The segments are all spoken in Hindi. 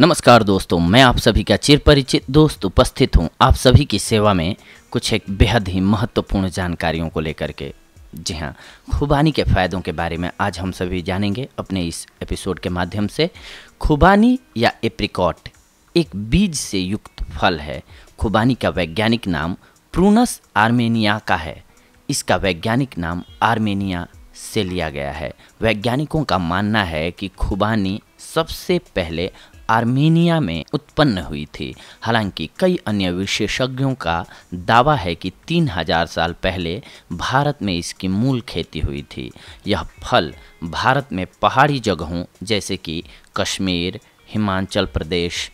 नमस्कार दोस्तों मैं आप सभी का चिर परिचित दोस्त उपस्थित हूं आप सभी की सेवा में कुछ एक बेहद ही महत्वपूर्ण जानकारियों को लेकर के जी हाँ खुबानी के फ़ायदों के बारे में आज हम सभी जानेंगे अपने इस एपिसोड के माध्यम से खुबानी या एप्रिकॉट एक बीज से युक्त फल है खुबानी का वैज्ञानिक नाम प्रूनस आर्मेनिया का है इसका वैज्ञानिक नाम आर्मेनिया से लिया गया है वैज्ञानिकों का मानना है कि खुबानी सबसे पहले आर्मेनिया में उत्पन्न हुई थी हालांकि कई अन्य विशेषज्ञों का दावा है कि 3000 साल पहले भारत में इसकी मूल खेती हुई थी यह फल भारत में पहाड़ी जगहों जैसे कि कश्मीर हिमाचल प्रदेश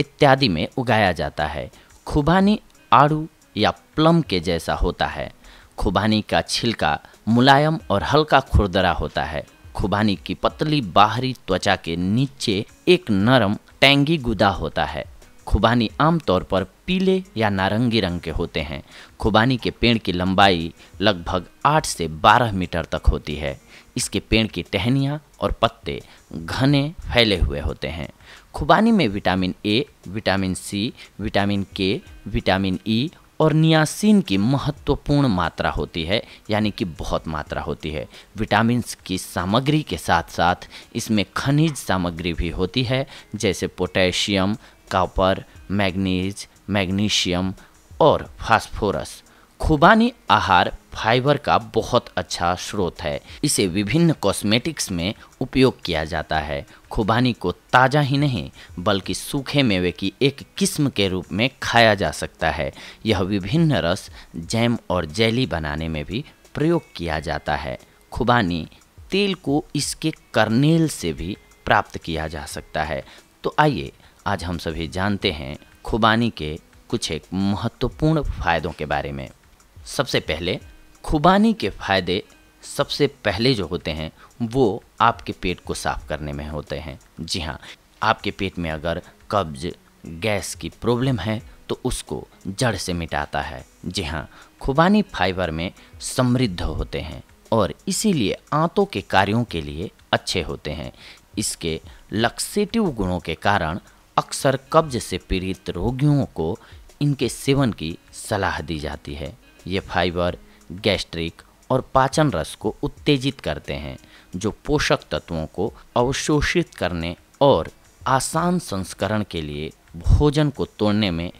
इत्यादि में उगाया जाता है खुबानी आड़ू या प्लम के जैसा होता है खुबानी का छिलका मुलायम और हल्का खुरदरा होता है खुबानी की पतली बाहरी त्वचा के नीचे एक नरम टैंगी गुदा होता है खुबानी आमतौर पर पीले या नारंगी रंग के होते हैं खुबानी के पेड़ की लंबाई लगभग 8 से 12 मीटर तक होती है इसके पेड़ की टहनियाँ और पत्ते घने फैले हुए होते हैं खुबानी में vitamin A vitamin C vitamin K vitamin E और नियासिन की महत्वपूर्ण मात्रा होती है यानी कि बहुत मात्रा होती है विटामिन की सामग्री के साथ साथ इसमें खनिज सामग्री भी होती है जैसे पोटेशियम कॉपर मैग्नीज मैग्नीशियम और फास्फोरस खुबानी आहार फाइबर का बहुत अच्छा स्रोत है इसे विभिन्न कॉस्मेटिक्स में उपयोग किया जाता है खुबानी को ताज़ा ही नहीं बल्कि सूखे मेवे की एक किस्म के रूप में खाया जा सकता है यह विभिन्न रस जैम और जैली बनाने में भी प्रयोग किया जाता है खुबानी तेल को इसके करनेल से भी प्राप्त किया जा सकता है तो आइए आज हम सभी जानते हैं खुबानी के कुछ एक महत्वपूर्ण फ़ायदों के बारे में सबसे पहले खुबानी के फायदे सबसे पहले जो होते हैं वो आपके पेट को साफ करने में होते हैं जी हाँ आपके पेट में अगर कब्ज गैस की प्रॉब्लम है तो उसको जड़ से मिटाता है जी हाँ खुबानी फाइबर में समृद्ध होते हैं और इसीलिए आंतों के कार्यों के लिए अच्छे होते हैं इसके लक्सेटिव गुणों के कारण अक्सर कब्ज से पीड़ित रोगियों को इनके सेवन की सलाह दी जाती है ये फाइबर गैस्ट्रिक और पाचन रस को उत्तेजित करते हैं जो पोषक तत्वों को अवशोषित करने और आसान संस्करण के लिए भोजन को तोड़ने में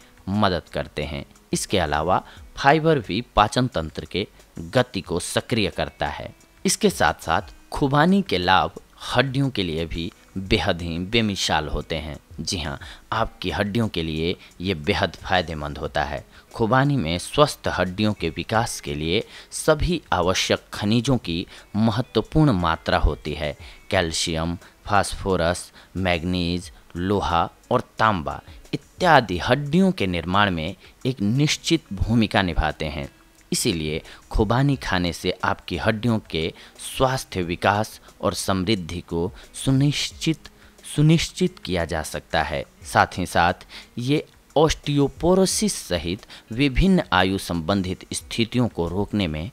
मदद करते हैं इसके अलावा फाइबर भी पाचन तंत्र के गति को सक्रिय करता है इसके साथ साथ खुबानी के लाभ हड्डियों के लिए भी बेहद ही बेमिसाल होते हैं जी हाँ आपकी हड्डियों के लिए ये बेहद फायदेमंद होता है खुबानी में स्वस्थ हड्डियों के विकास के लिए सभी आवश्यक खनिजों की महत्वपूर्ण मात्रा होती है कैल्शियम फास्फोरस मैग्नीज लोहा और तांबा इत्यादि हड्डियों के निर्माण में एक निश्चित भूमिका निभाते हैं इसीलिए खुबानी खाने से आपकी हड्डियों के स्वास्थ्य विकास और समृद्धि को सुनिश्चित सुनिश्चित किया जा सकता है साथ ही साथ ये ऑस्टियोपोरोसिस सहित विभिन्न आयु संबंधित स्थितियों को रोकने में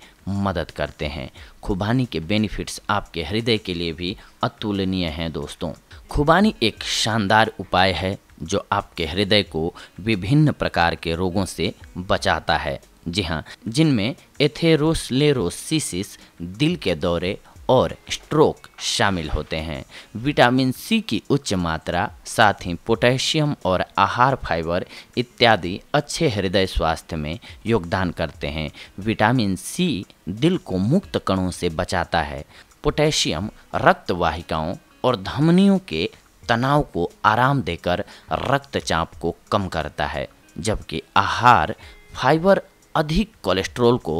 मदद करते हैं खुबानी के बेनिफिट्स आपके हृदय के लिए भी अतुलनीय हैं दोस्तों खुबानी एक शानदार उपाय है जो आपके हृदय को विभिन्न प्रकार के रोगों से बचाता है जी हाँ जिनमें एथेरोसलेरोसिस दिल के दौरे और स्ट्रोक शामिल होते हैं विटामिन सी की उच्च मात्रा साथ ही पोटेशियम और आहार फाइबर इत्यादि अच्छे हृदय स्वास्थ्य में योगदान करते हैं विटामिन सी दिल को मुक्त कणों से बचाता है पोटेशियम रक्त वाहिकाओं और धमनियों के तनाव को आराम देकर रक्तचाप को कम करता है जबकि आहार फाइबर अधिक कोलेस्ट्रॉल को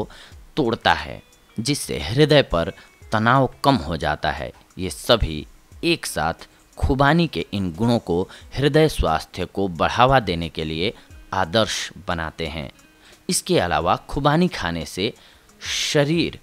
तोड़ता है जिससे हृदय पर तनाव कम हो जाता है ये सभी एक साथ खुबानी के इन गुणों को हृदय स्वास्थ्य को बढ़ावा देने के लिए आदर्श बनाते हैं इसके अलावा खुबानी खाने से शरीर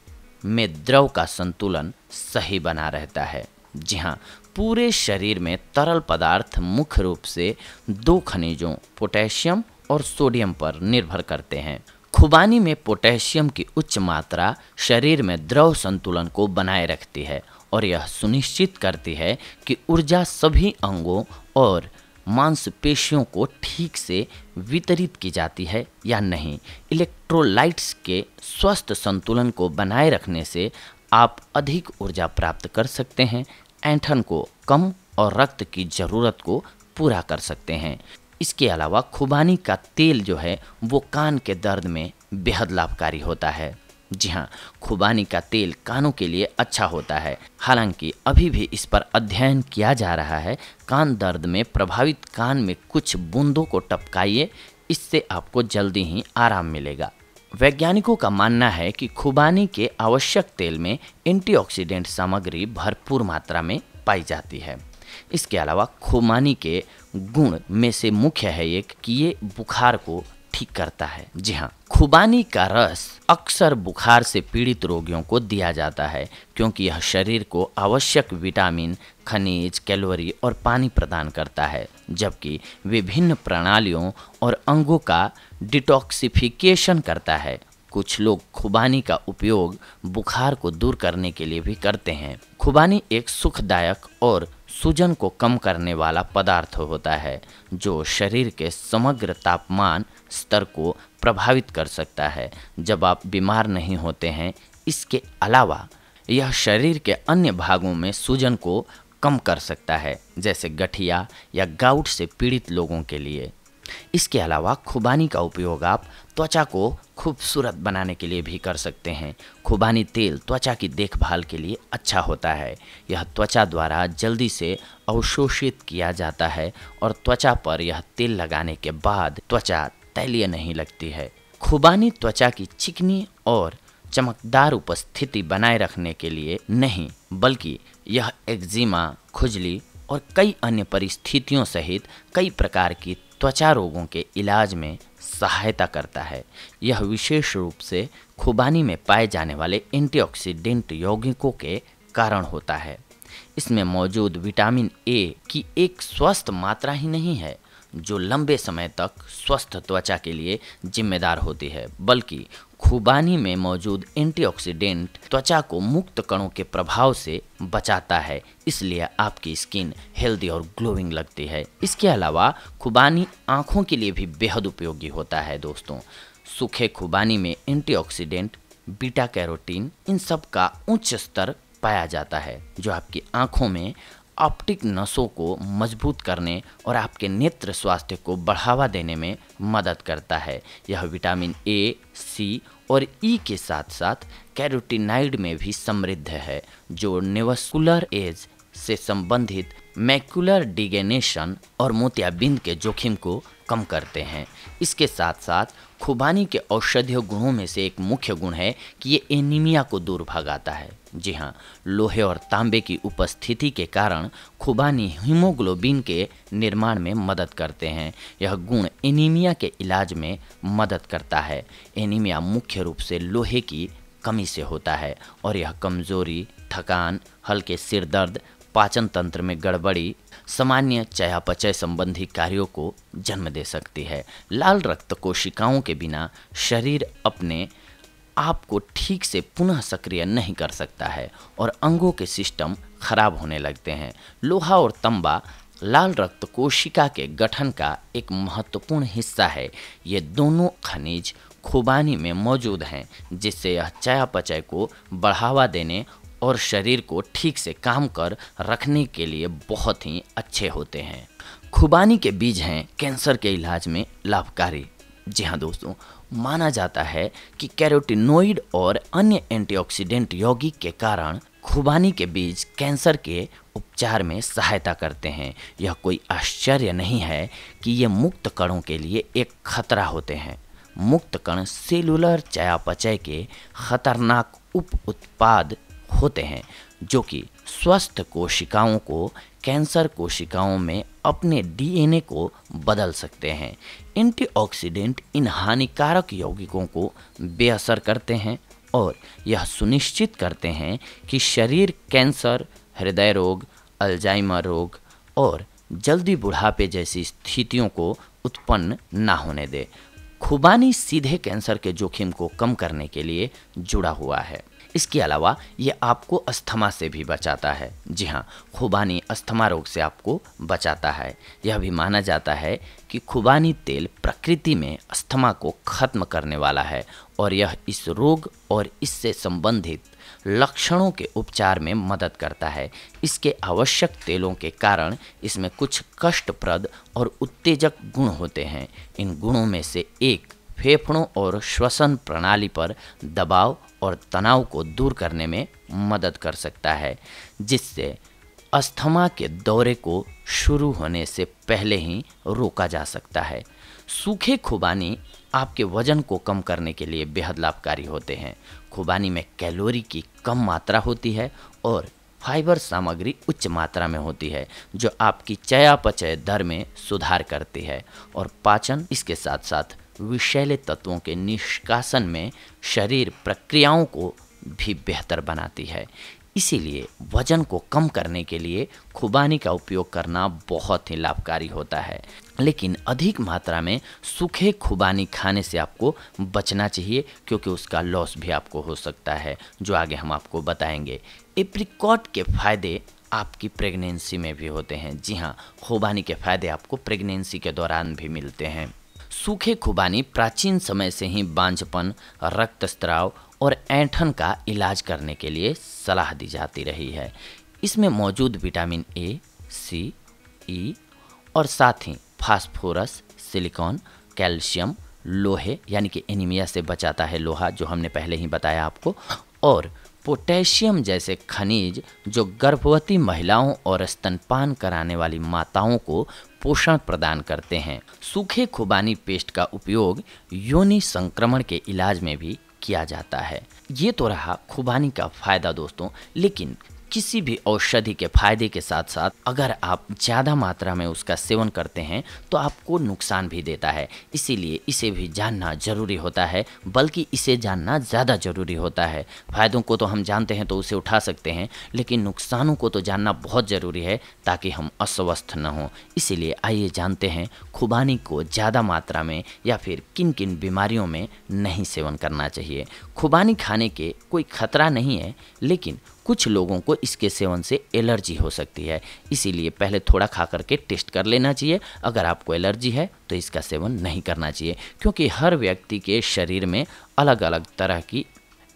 में द्रव का संतुलन सही बना रहता है जी हाँ पूरे शरीर में तरल पदार्थ मुख्य रूप से दो खनिजों पोटेशियम और सोडियम पर निर्भर करते हैं खुबानी में पोटेशियम की उच्च मात्रा शरीर में द्रव संतुलन को बनाए रखती है और यह सुनिश्चित करती है कि ऊर्जा सभी अंगों और मांसपेशियों को ठीक से वितरित की जाती है या नहीं इलेक्ट्रोलाइट्स के स्वस्थ संतुलन को बनाए रखने से आप अधिक ऊर्जा प्राप्त कर सकते हैं ऐंठन को कम और रक्त की ज़रूरत को पूरा कर सकते हैं इसके अलावा खुबानी का तेल जो है वो कान के दर्द में बेहद लाभकारी होता है जी हाँ खुबानी का तेल कानों के लिए अच्छा होता है हालांकि अभी भी इस पर अध्ययन किया जा रहा है कान दर्द में प्रभावित कान में कुछ बूंदों को टपकाइए इससे आपको जल्दी ही आराम मिलेगा वैज्ञानिकों का मानना है कि खुबानी के आवश्यक तेल में एंटीऑक्सीडेंट सामग्री भरपूर मात्रा में पाई जाती है इसके अलावा खुमानी के गुण में से मुख्य है एक कि ये बुखार को ठीक करता है जी हाँ खुबानी का रस अक्सर बुखार से पीड़ित रोगियों को दिया जाता है क्योंकि यह शरीर को आवश्यक विटामिन खनिज कैलोरी और पानी प्रदान करता है जबकि विभिन्न प्रणालियों और अंगों का डिटॉक्सिफिकेशन करता है कुछ लोग खुबानी का उपयोग बुखार को दूर करने के लिए भी करते हैं खुबानी एक सुखदायक और सूजन को कम करने वाला पदार्थ होता है जो शरीर के समग्र तापमान स्तर को प्रभावित कर सकता है जब आप बीमार नहीं होते हैं इसके अलावा यह शरीर के अन्य भागों में सूजन को कम कर सकता है जैसे गठिया या गाउट से पीड़ित लोगों के लिए इसके अलावा खुबानी का उपयोग आप त्वचा को खूबसूरत बनाने के लिए भी कर सकते हैं खुबानी तेल त्वचा की देखभाल के लिए अच्छा होता है यह त्वचा द्वारा जल्दी से अवशोषित किया जाता है और त्वचा पर यह तेल लगाने के बाद त्वचा तैलीय नहीं लगती है खुबानी त्वचा की चिकनी और चमकदार उपस्थिति बनाए रखने के लिए नहीं बल्कि यह एक्जिमा खुजली और कई अन्य परिस्थितियों सहित कई प्रकार की त्वचा रोगों के इलाज में सहायता करता है यह विशेष रूप से खुबानी में पाए जाने वाले एंटीऑक्सीडेंट यौगिकों के कारण होता है इसमें मौजूद विटामिन ए की एक स्वस्थ मात्रा ही नहीं है जो लंबे समय तक स्वस्थ त्वचा के लिए जिम्मेदार होती है बल्कि खुबानी में मौजूद एंटीऑक्सीडेंट त्वचा को मुक्त कणों के प्रभाव से बचाता है इसलिए आपकी स्किन हेल्दी और ग्लोइंग लगती है इसके अलावा खुबानी आँखों के लिए भी बेहद उपयोगी होता है दोस्तों सूखे खुबानी में एंटीऑक्सीडेंट बीटा कैरोटीन इन सब का उच्च स्तर पाया जाता है जो आपकी आँखों में ऑप्टिक नसों को मजबूत करने और आपके नेत्र स्वास्थ्य को बढ़ावा देने में मदद करता है यह विटामिन ए सी और ई e के साथ साथ कैरोटिनाइड में भी समृद्ध है जो नेवस्कुलर एज से संबंधित मैकुलर डिगेनेशन और मोतियाबिंद के जोखिम को कम करते हैं इसके साथ साथ खुबानी के औषधीय गुणों में से एक मुख्य गुण है कि ये एनीमिया को दूर भगाता है जी हाँ लोहे और तांबे की उपस्थिति के कारण खुबानी हीमोग्लोबिन के निर्माण में मदद करते हैं यह गुण एनीमिया के इलाज में मदद करता है एनीमिया मुख्य रूप से लोहे की कमी से होता है और यह कमजोरी थकान हल्के सिर दर्द पाचन तंत्र में गड़बड़ी सामान्य चयापचय संबंधी कार्यों को जन्म दे सकती है लाल रक्त कोशिकाओं के बिना शरीर अपने आपको ठीक से पुनः सक्रिय नहीं कर सकता है और अंगों के सिस्टम खराब होने लगते हैं लोहा और तंबा लाल रक्त कोशिका के गठन का एक महत्वपूर्ण हिस्सा है ये दोनों खनिज खुबानी में मौजूद हैं जिससे यह चयापचय को बढ़ावा देने और शरीर को ठीक से काम कर रखने के लिए बहुत ही अच्छे होते हैं खुबानी के बीज हैं कैंसर के इलाज में लाभकारी जी हाँ दोस्तों माना जाता है कि कैरोटिनोइड और अन्य एंटीऑक्सीडेंट यौगिक के कारण खुबानी के बीज कैंसर के उपचार में सहायता करते हैं यह कोई आश्चर्य नहीं है कि ये मुक्त कणों के लिए एक खतरा होते हैं मुक्त कण सेलुलर चयापचय के खतरनाक उप उत्पाद होते हैं जो कि स्वस्थ कोशिकाओं को कैंसर कोशिकाओं में अपने डीएनए को बदल सकते हैं एंटीऑक्सीडेंट इन हानिकारक यौगिकों को बेअसर करते हैं और यह सुनिश्चित करते हैं कि शरीर कैंसर हृदय रोग अल्जाइमर रोग और जल्दी बुढ़ापे जैसी स्थितियों को उत्पन्न ना होने दे खुबानी सीधे कैंसर के जोखिम को कम करने के लिए जुड़ा हुआ है इसके अलावा ये आपको अस्थमा से भी बचाता है जी हाँ खुबानी अस्थमा रोग से आपको बचाता है यह भी माना जाता है कि खुबानी तेल प्रकृति में अस्थमा को खत्म करने वाला है और यह इस रोग और इससे संबंधित लक्षणों के उपचार में मदद करता है इसके आवश्यक तेलों के कारण इसमें कुछ कष्टप्रद और उत्तेजक गुण होते हैं इन गुणों में से एक फेफड़ों और श्वसन प्रणाली पर दबाव और तनाव को दूर करने में मदद कर सकता है जिससे अस्थमा के दौरे को शुरू होने से पहले ही रोका जा सकता है सूखे खुबानी आपके वजन को कम करने के लिए बेहद लाभकारी होते हैं खुबानी में कैलोरी की कम मात्रा होती है और फाइबर सामग्री उच्च मात्रा में होती है जो आपकी चयापचय दर में सुधार करती है और पाचन इसके साथ साथ विषैले तत्वों के निष्कासन में शरीर प्रक्रियाओं को भी बेहतर बनाती है इसीलिए वजन को कम करने के लिए खुबानी का उपयोग करना बहुत ही लाभकारी होता है लेकिन अधिक मात्रा में सूखे खुबानी खाने से आपको बचना चाहिए क्योंकि उसका लॉस भी आपको हो सकता है जो आगे हम आपको बताएंगे एप्रिकॉट के फायदे आपकी प्रेगनेंसी में भी होते हैं जी हाँ खुबानी के फायदे आपको प्रेगनेंसी के दौरान भी मिलते हैं सूखे खुबानी प्राचीन समय से ही बांझपन रक्तस्राव और ऐंठन का इलाज करने के लिए सलाह दी जाती रही है इसमें मौजूद विटामिन ए सी ई और साथ ही फास्फोरस सिलिकॉन कैल्शियम लोहे यानी कि एनीमिया से बचाता है लोहा जो हमने पहले ही बताया आपको और पोटेशियम जैसे खनिज जो गर्भवती महिलाओं और स्तनपान कराने वाली माताओं को पोषण प्रदान करते हैं सूखे खुबानी पेस्ट का उपयोग योनि संक्रमण के इलाज में भी किया जाता है ये तो रहा खुबानी का फ़ायदा दोस्तों लेकिन किसी भी औषधि के फायदे के साथ साथ अगर आप ज़्यादा मात्रा में उसका सेवन करते हैं तो आपको नुकसान भी देता है इसीलिए इसे भी जानना ज़रूरी होता है बल्कि इसे जानना ज़्यादा ज़रूरी होता है फ़ायदों को तो हम जानते हैं तो उसे उठा सकते हैं लेकिन नुकसानों को तो जानना बहुत ज़रूरी है ताकि हम अस्वस्थ न हों इसीलिए आइए जानते हैं खुबानी को ज़्यादा मात्रा में या फिर किन किन बीमारियों में नहीं सेवन करना चाहिए खुबानी खाने के कोई खतरा नहीं है लेकिन कुछ लोगों को इसके सेवन से एलर्जी हो सकती है इसीलिए पहले थोड़ा खा करके टेस्ट कर लेना चाहिए अगर आपको एलर्जी है तो इसका सेवन नहीं करना चाहिए क्योंकि हर व्यक्ति के शरीर में अलग अलग तरह की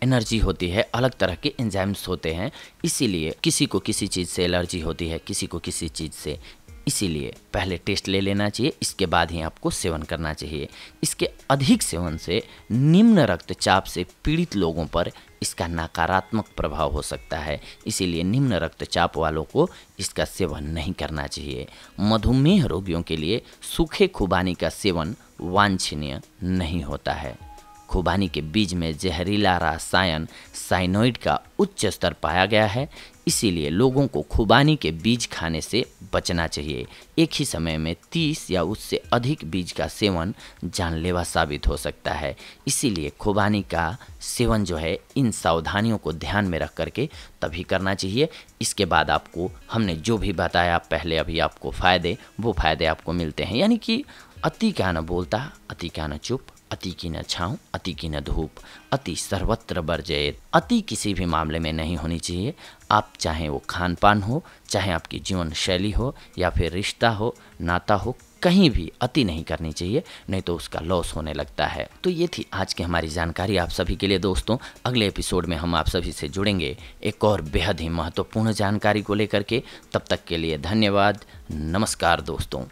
एनर्जी होती है अलग तरह के एंजाइम्स होते हैं इसीलिए किसी को किसी चीज़ से एलर्जी होती है किसी को किसी चीज़ से इसीलिए पहले टेस्ट ले लेना चाहिए इसके बाद ही आपको सेवन करना चाहिए इसके अधिक सेवन से निम्न रक्तचाप से पीड़ित लोगों पर इसका नकारात्मक प्रभाव हो सकता है इसीलिए निम्न रक्तचाप वालों को इसका सेवन नहीं करना चाहिए मधुमेह रोगियों के लिए सूखे खुबानी का सेवन वांछनीय नहीं होता है खुबानी के बीज में जहरीला रासायन साइनोइड का उच्च स्तर पाया गया है इसीलिए लोगों को खुबानी के बीज खाने से बचना चाहिए एक ही समय में 30 या उससे अधिक बीज का सेवन जानलेवा साबित हो सकता है इसीलिए खुबानी का सेवन जो है इन सावधानियों को ध्यान में रख करके तभी करना चाहिए इसके बाद आपको हमने जो भी बताया पहले अभी आपको फ़ायदे वो फ़ायदे आपको मिलते हैं यानी कि अति क्या न बोलता अति क्या न चुप अति की न छाँव अति की न धूप अति सर्वत्र बरजयत अति किसी भी मामले में नहीं होनी चाहिए आप चाहे वो खान पान हो चाहे आपकी जीवन शैली हो या फिर रिश्ता हो नाता हो कहीं भी अति नहीं करनी चाहिए नहीं तो उसका लॉस होने लगता है तो ये थी आज की हमारी जानकारी आप सभी के लिए दोस्तों अगले एपिसोड में हम आप सभी से जुड़ेंगे एक और बेहद ही महत्वपूर्ण जानकारी को लेकर के तब तक के लिए धन्यवाद नमस्कार दोस्तों